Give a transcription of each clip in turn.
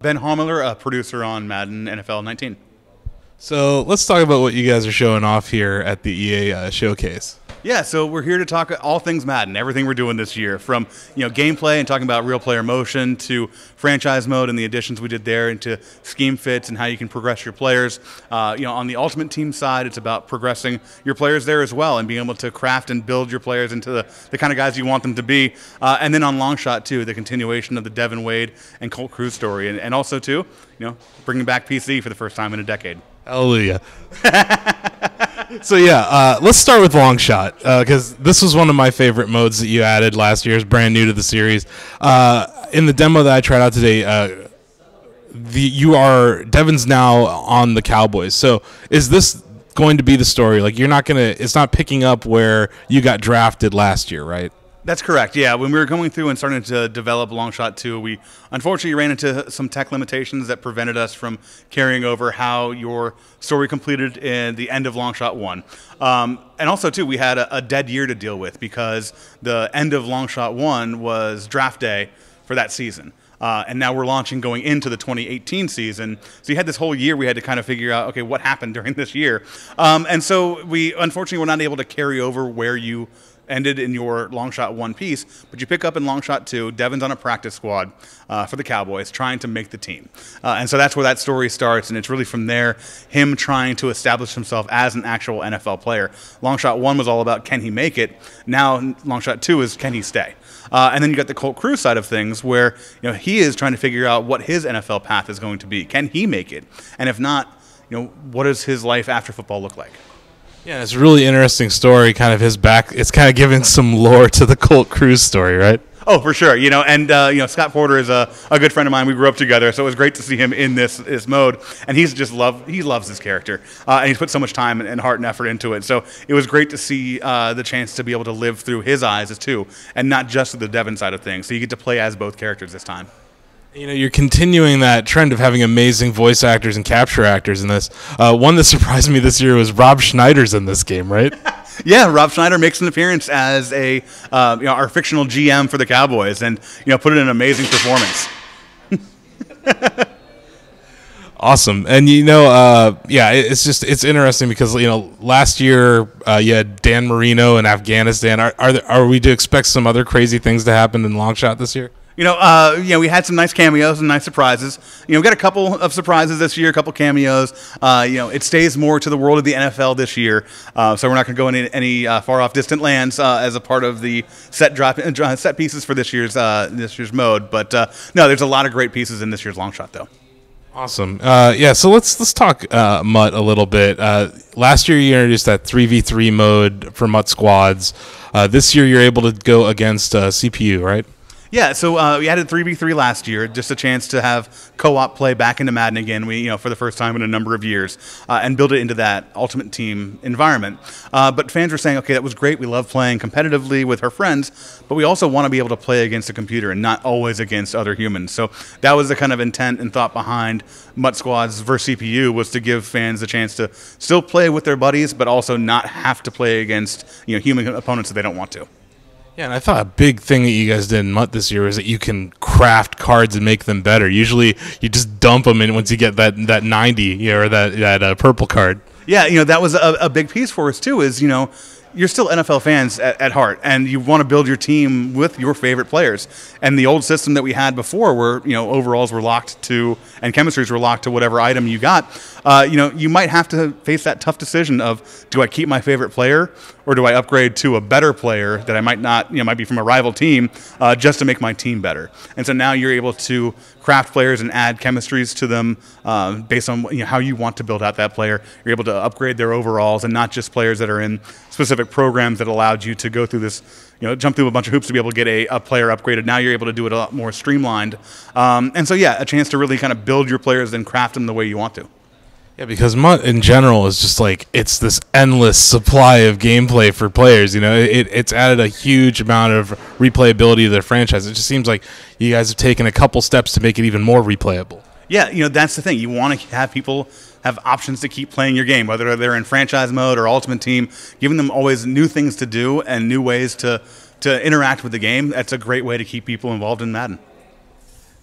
Ben Hommeler, a producer on Madden NFL 19. So let's talk about what you guys are showing off here at the EA uh, showcase. Yeah, so we're here to talk all things Madden, everything we're doing this year, from you know gameplay and talking about real player motion to franchise mode and the additions we did there, into scheme fits and how you can progress your players. Uh, you know, on the Ultimate Team side, it's about progressing your players there as well and being able to craft and build your players into the, the kind of guys you want them to be. Uh, and then on Long Shot too, the continuation of the Devin Wade and Colt Cruz story, and, and also too, you know, bringing back PC for the first time in a decade. Hallelujah. so yeah, uh, let's start with long shot because uh, this was one of my favorite modes that you added last year. It's brand new to the series. Uh, in the demo that I tried out today, uh, the you are Devin's now on the Cowboys. So is this going to be the story? Like you're not gonna, it's not picking up where you got drafted last year, right? That's correct. Yeah, when we were going through and starting to develop Longshot 2, we unfortunately ran into some tech limitations that prevented us from carrying over how your story completed in the end of Longshot 1. Um, and also, too, we had a, a, dead year to deal with because the end of Longshot 1 was draft day for that season. Uh, and now we're launching going into the 2018 season. So you had this whole year we had to kind of figure out, okay, what happened during this year? Um, and so we unfortunately were not able to carry over where you ended in your long shot one piece, but you pick up in long shot two. Devin's on a practice squad uh, for the Cowboys, trying to make the team, uh, and so that's where that story starts. And it's really from there, him trying to establish himself as an actual NFL player. Long shot one was all about can he make it. Now long shot two is can he stay. Uh, and then you got the Colt Crew side of things, where you know he is trying to figure out what his NFL path is going to be. Can he make it? And if not, you know, what does his life after football look like? Yeah, it's a really interesting story. Kind of his back. It's kind of giving some lore to the Colt Cruise story, right? Oh, for sure. You know, and uh, you know, Scott Porter is a, a good friend of mine. We grew up together, so it was great to see him in this this mode. And he's just love he loves his character, uh, and he's put so much time and, heart and effort into it. So it was great to see uh, the chance to be able to live through his eyes as too, and not just the Devon side of things. So you get to play as both characters this time. You know, you're continuing that trend of having amazing voice actors and capture actors in this. Uh, one that surprised me this year was Rob Schneider's in this game, right? yeah, Rob Schneider makes an appearance as a uh, you know our fictional GM for the Cowboys, and you know put in an amazing performance. awesome, and you know, uh, yeah, it's just it's interesting because you know last year uh, you had Dan Marino in Afghanistan. Are are, there, are we to expect some other crazy things to happen in Longshot this year? You know, uh, you know, we had some nice cameos and nice surprises. You know, we got a couple of surprises this year, a couple cameos. Uh, you know, it stays more to the world of the NFL this year, uh, so we're not going to go into any uh, far off distant lands uh, as a part of the set drop uh, set pieces for this year's this year's mode. But no, there's a lot of great pieces in this year's long shot, though. Awesome. Uh, yeah, so let's let's talk uh, Mutt a little bit. Uh, last year you introduced that three v three mode for Mutt squads. this year you're able to go against CPU, right? Yeah, so uh, we added 3v3 last year, just a chance to have co-op play back into Madden again. We, you know, for the first time in a number of years, uh, and build it into that Ultimate Team environment. Uh, but fans were saying, okay, that was great. We love playing competitively with her friends, but we also want to be able to play against a computer and not always against other humans. So that was the kind of intent and thought behind Mutt Squads versus CPU was to give fans a chance to still play with their buddies, but also not have to play against you know human opponents that they don't want to. Yeah, and I thought a big thing that you guys did in Mutt this year was that you can craft cards and make them better. Usually, you just dump them in once you get that that ninety you know, or that that uh, purple card. Yeah, you know that was a, a big piece for us too. Is you know you're still NFL fans at, at, heart, and you want to build your team with your favorite players. And the old system that we had before, where you know overalls were locked to and chemistries were locked to whatever item you got, uh, you know you might have to face that tough decision of do I keep my favorite player or do I upgrade to a better player that I might not, you know, might be from a rival team uh, just to make my team better? And so now you're able to craft players and add chemistries to them uh, based on you know, how you want to build out that player. You're able to upgrade their overalls and not just players that are in specific programs that allowed you to go through this, you know, jump through a bunch of hoops to be able to get a, a player upgraded. Now you're able to do it a lot more streamlined. Um, and so, yeah, a chance to really kind of build your players and craft them the way you want to. Yeah, because Mutt in general is just like it's this endless supply of gameplay for players. You know, it, it's added a huge amount of replayability to their franchise. It just seems like you guys have taken a couple steps to make it even more replayable. Yeah, you know that's the thing. You want to have people have options to keep playing your game, whether they're in franchise mode or Ultimate Team. Giving them always new things to do and new ways to to interact with the game. That's a great way to keep people involved in Madden.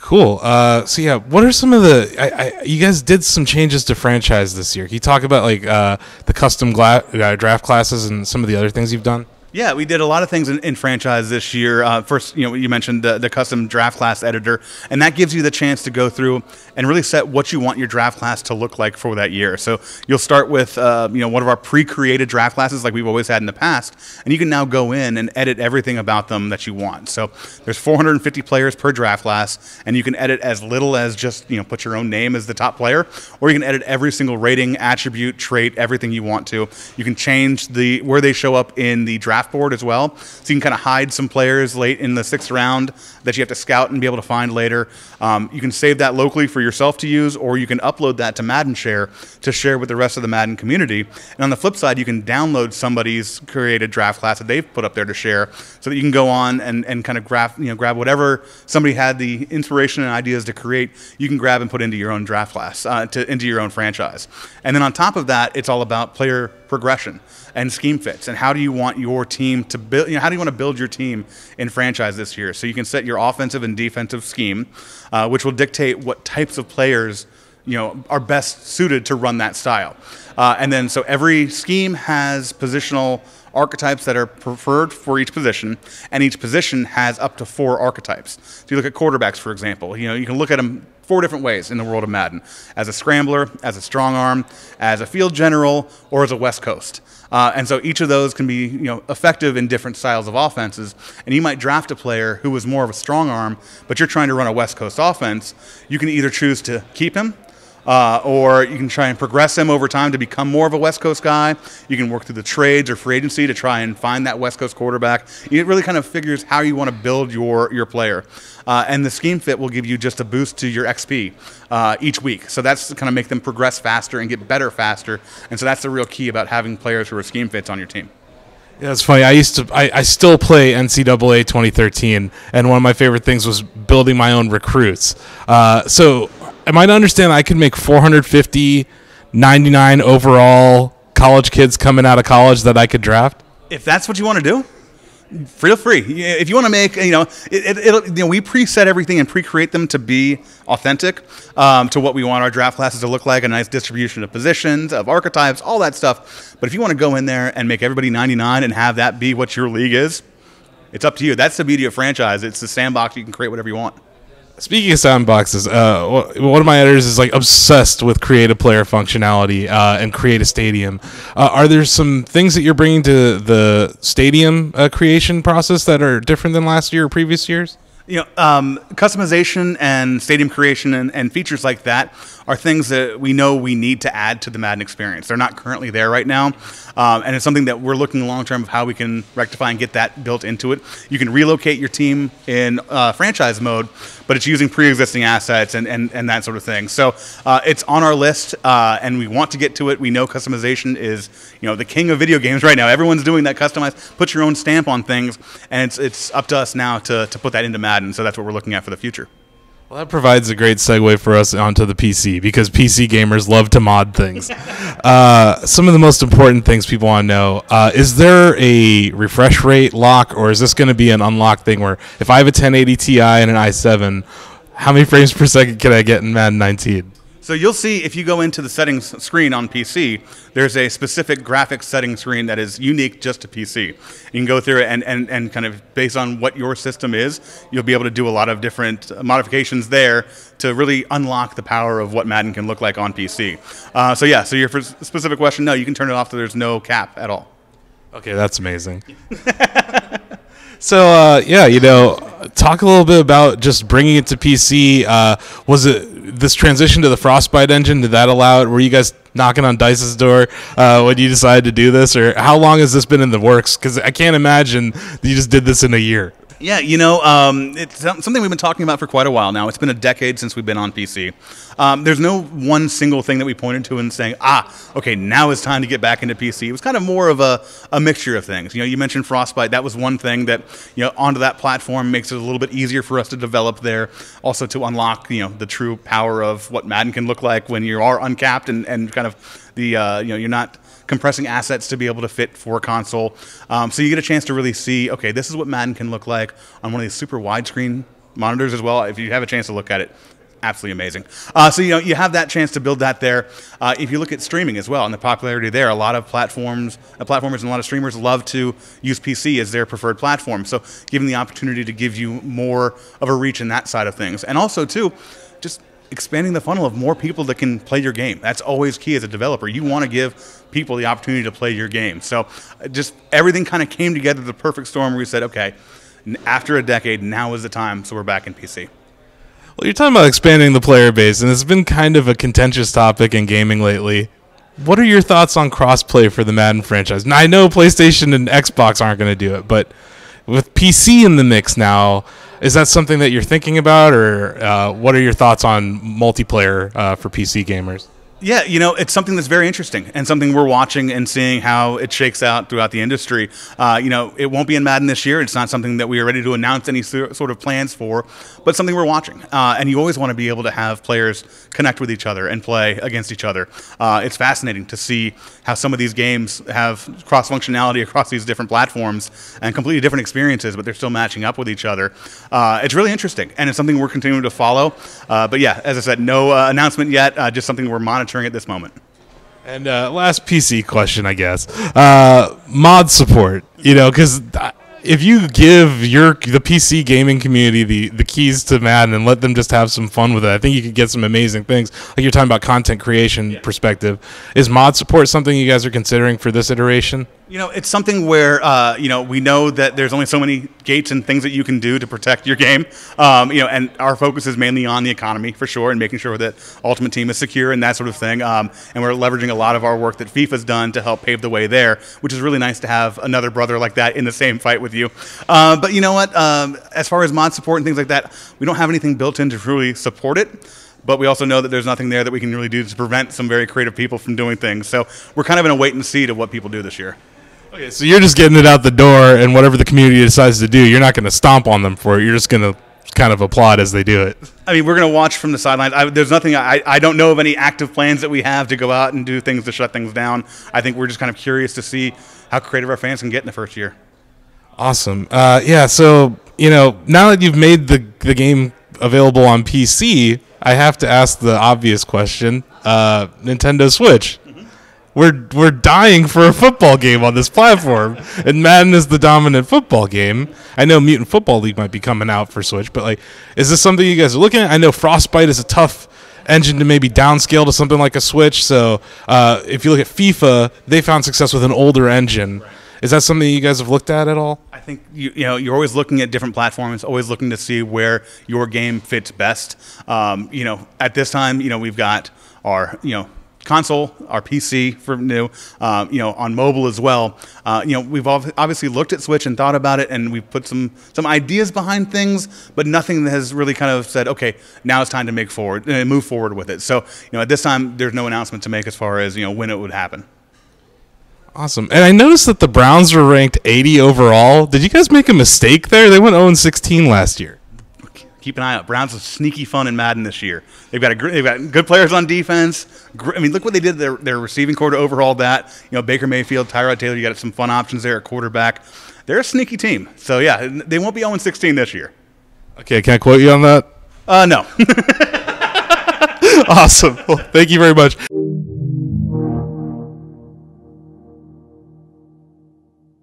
Cool. Uh, so yeah, what are some of the? I, I, you guys did some changes to franchise this year. Can you talk about like uh, the custom gla- uh, draft classes and some of the other things you've done? Yeah, we did a lot of things in, in franchise this year. Uh, first, you know, you mentioned the, the custom draft class editor, and that gives you the chance to go through and really set what you want your draft class to look like for that year. So you'll start with, uh, you know, one of our pre-created draft classes like we've always had in the past, and you can now go in and edit everything about them that you want. So there's 450 players per draft class, and you can edit as little as just, you know, put your own name as the top player, or you can edit every single rating, attribute, trait, everything you want to. You can change the where they show up in the draft draft board as well. So you can kind of hide some players late in the sixth round that you have to scout and be able to find later. Um, you can save that locally for yourself to use, or you can upload that to Madden Share to share with the rest of the Madden community. And on the flip side, you can download somebody's created draft class that they've put up there to share so that you can go on and, and kind of graph, you know, grab whatever somebody had the inspiration and ideas to create, you can grab and put into your own draft class, uh, to, into your own franchise. And then on top of that, it's all about player progression and scheme fits, and how do you want your team to build? You know, how do you want to build your team in franchise this year? So you can set your offensive and defensive scheme, uh, which will dictate what types of players you know are best suited to run that style. Uh, and then so every scheme has positional archetypes that are preferred for each position, and each position has up to four archetypes. So you look at quarterbacks, for example. You know, you can look at them four different ways in the world of Madden: as a scrambler, as a strong arm, as a field general, or as a West Coast. Uh, and so each of those can be you know effective in different styles of offenses. And you might draft a player who was more of a strong arm, but you're trying to run a West Coast offense. You can either choose to keep him uh, or you can try and progress him over time to become more of a West Coast guy. You can work through the trades or free agency to try and find that West Coast quarterback. It really kind of figures how you want to build your your player, uh, and the scheme fit will give you just a boost to your XP uh, each week. So that's to kind of make them progress faster and get better faster. And so that's the real key about having players who are scheme fits on your team. Yeah, it's funny. I used to, I, I still play NCAA 2013, and one of my favorite things was building my own recruits. Uh, so am I to understand I could make 450, 99 overall college kids coming out of college that I could draft? If that's what you want to do, feel free. If you want to make, you know, it, it, you know, we preset everything and pre-create them to be authentic um, to what we want our draft classes to look like, a nice distribution of positions, of archetypes, all that stuff. But if you want to go in there and make everybody 99 and have that be what your league is, it's up to you. That's the beauty of franchise. It's the sandbox. You can create whatever you want. Speaking of sound boxes, uh, one of my editors is like obsessed with creative player functionality uh, and create a stadium. Uh, are there some things that you're bringing to the stadium uh, creation process that are different than last year or previous years? You know, um, customization and stadium creation and, and features like that are things that we know we need to add to the Madden experience. They're not currently there right now. Um, and it's something that we're looking long term of how we can rectify and get that built into it. You can relocate your team in uh, franchise mode, but it's using pre existing assets and, and, and that sort of thing. So uh, it's on our list uh, and we want to get to it. We know customization is you know the king of video games right now. Everyone's doing that customized, put your own stamp on things. And it's, it's up to us now to, to put that into Madden. So that's what we're looking at for the future. Well, that provides a great segue for us onto the PC because PC gamers love to mod things. uh, some of the most important things people want to know uh, is there a refresh rate lock, or is this going to be an unlock thing where if I have a 1080 Ti and an i7, how many frames per second can I get in Madden 19? So you'll see if you go into the settings screen on PC, there's a specific graphics setting screen that is unique just to PC. You can go through it and, and, and kind of based on what your system is, you'll be able to do a lot of different uh, modifications there to really unlock the power of what Madden can look like on PC. Uh, so yeah, so your specific question, no, you can turn it off so there's no cap at all. Okay, that's amazing. so uh, yeah, you know, talk a little bit about just bringing it to PC. Uh, was it this transition to the Frostbite engine did that allow it? Were you guys knocking on Dice's door uh, when you decided to do this, or how long has this been in the works? Because I can't imagine you just did this in a year. Yeah, you know, um, it's something we've been talking about for quite a while now. It's been a decade since we've been on PC. Um, there's no one single thing that we pointed to and saying, ah, okay, now it's time to get back into PC. It was kind of more of a, a mixture of things. You know, you mentioned Frostbite. That was one thing that, you know, onto that platform makes it a little bit easier for us to develop there. Also to unlock, you know, the true power of what Madden can look like when you are uncapped and, and kind of of the uh, you know you're not compressing assets to be able to fit for console. Um, so you get a chance to really see, okay, this is what Madden can look like on one of these super widescreen monitors as well. If you have a chance to look at it, absolutely amazing. Uh, so you know you have that chance to build that there. Uh, if you look at streaming as well and the popularity there, a lot of platforms, uh, platformers, and a lot of streamers love to use PC as their preferred platform. So giving the opportunity to give you more of a reach in that side of things, and also too expanding the funnel of more people that can play your game. That's always key as a developer. You want to give people the opportunity to play your game. So uh, just everything kind of came together the perfect storm where we said, okay, after a decade, now is the time. So we're back in PC. Well, you're talking about expanding the player base, and it's been kind of a contentious topic in gaming lately. What are your thoughts on crossplay for the Madden franchise? Now, I know PlayStation and Xbox aren't going to do it, but with PC in the mix now, is that something that you're thinking about, or uh, what are your thoughts on multiplayer uh, for PC gamers? Yeah, you know, it's something that's very interesting and something we're watching and seeing how it shakes out throughout the industry. Uh, you know, it won't be in Madden this year. It's not something that we are ready to announce any sort of plans for, but something we're watching. Uh, and you always want to be able to have players connect with each other and play against each other. Uh, it's fascinating to see how some of these games have cross functionality across these different platforms and completely different experiences, but they're still matching up with each other. Uh, it's really interesting, and it's something we're continuing to follow. Uh, but yeah, as I said, no uh, announcement yet, just something we're monitoring monitoring at this moment. And uh, last PC question, I guess. Uh, mod support, you know, because if you give your the PC gaming community the, the keys to Madden and let them just have some fun with it, I think you could get some amazing things. Like you're talking about content creation yeah. perspective. Is mod support something you guys are considering for this iteration? You know, it's something where uh, you know we know that there's only so many gates and things that you can do to protect your game. Um, you know, and our focus is mainly on the economy for sure, and making sure that Ultimate Team is secure and that sort of thing. Um, and we're leveraging a lot of our work that FIFA's done to help pave the way there, which is really nice to have another brother like that in the same fight with you. Uh, but you know what? Um, as far as mod support and things like that, we don't have anything built in to really support it but we also know that there's nothing there that we can really do to prevent some very creative people from doing things. So we're kind of in a wait and see to what people do this year. Okay, so you're just getting it out the door, and whatever the community decides to do, you're not going to stomp on them for it. You're just going to kind of applaud as they do it. I mean, we're going to watch from the sidelines. I, there's nothing, I, I don't know of any active plans that we have to go out and do things to shut things down. I think we're just kind of curious to see how creative our fans can get in the first year. Awesome. Uh, yeah, so, you know, now that you've made the, the game available on PC, I have to ask the obvious question uh, Nintendo Switch we're we're dying for a football game on this platform, and Madden is the dominant football game. I know Mutant Football League might be coming out for Switch, but like, is this something you guys are looking at? I know Frostbite is a tough engine to maybe downscale to something like a Switch. So uh, if you look at FIFA, they found success with an older engine. Is that something you guys have looked at at all? I think you, you know you're always looking at different platforms, always looking to see where your game fits best. Um, you know, at this time, you know we've got our you know console, our PC for new, uh, you know, on mobile as well. Uh, you know, we've obviously looked at Switch and thought about it, and we've put some some ideas behind things, but nothing that has really kind of said, okay, now it's time to make forward and uh, move forward with it. So, you know, at this time, there's no announcement to make as far as you know when it would happen. Awesome. And I noticed that the Browns were ranked 80 overall. Did you guys make a mistake there? They went 0 16 last year keep an eye out. Browns are sneaky fun in Madden this year. They've got a they've got good players on defense. I mean, look what they did. Their their receiving core to overhaul that. You know, Baker Mayfield, Tyrod Taylor. You got some fun options there at quarterback. They're a sneaky team. So yeah, they won't be 0 16 this year. Okay, can I quote you on that? Uh, no. awesome. Well, thank you very much.